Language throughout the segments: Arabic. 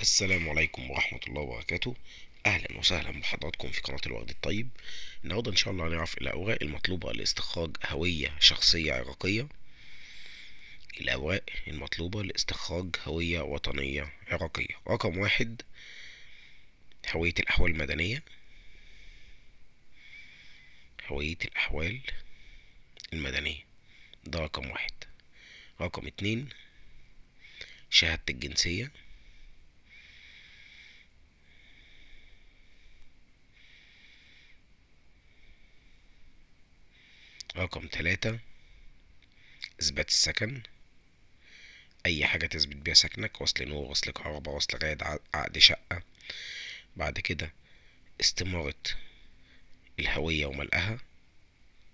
السلام عليكم ورحمة الله وبركاته أهلا وسهلا بحضراتكم في قناة الوغد الطيب النهاردة إن شاء الله هنعرف الأوراق المطلوبة لاستخراج هوية شخصية عراقية الأوراق المطلوبة لاستخراج هوية وطنية عراقية رقم واحد هوية الأحوال المدنية هوية الأحوال المدنية ده رقم واحد رقم اتنين شهادة الجنسية رقم تلاتة إثبات السكن أي حاجة تثبت بيها سكنك وصل نور وصل كهرباء وصل غاية عقد شقة بعد كده استمارة الهوية وملئها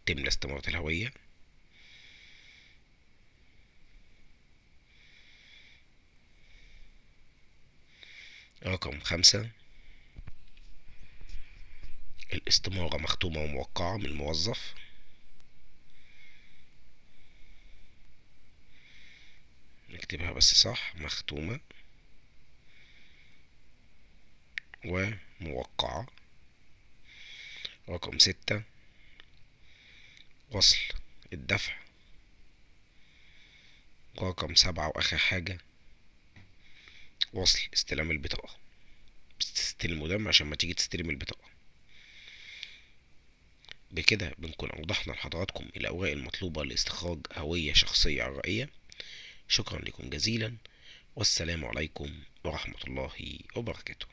تملى استمارة الهوية رقم خمسة الاستمارة مختومة وموقعة من الموظف اكتبها بس صح مختومة وموقعة رقم ستة وصل الدفع رقم سبعة وآخر حاجة وصل استلام البطاقة بتستلموا ده عشان ما تيجي تستلم البطاقة بكده بنكون أوضحنا لحضراتكم الأوراق المطلوبة لاستخراج هوية شخصية عرائية شكرا لكم جزيلا والسلام عليكم ورحمة الله وبركاته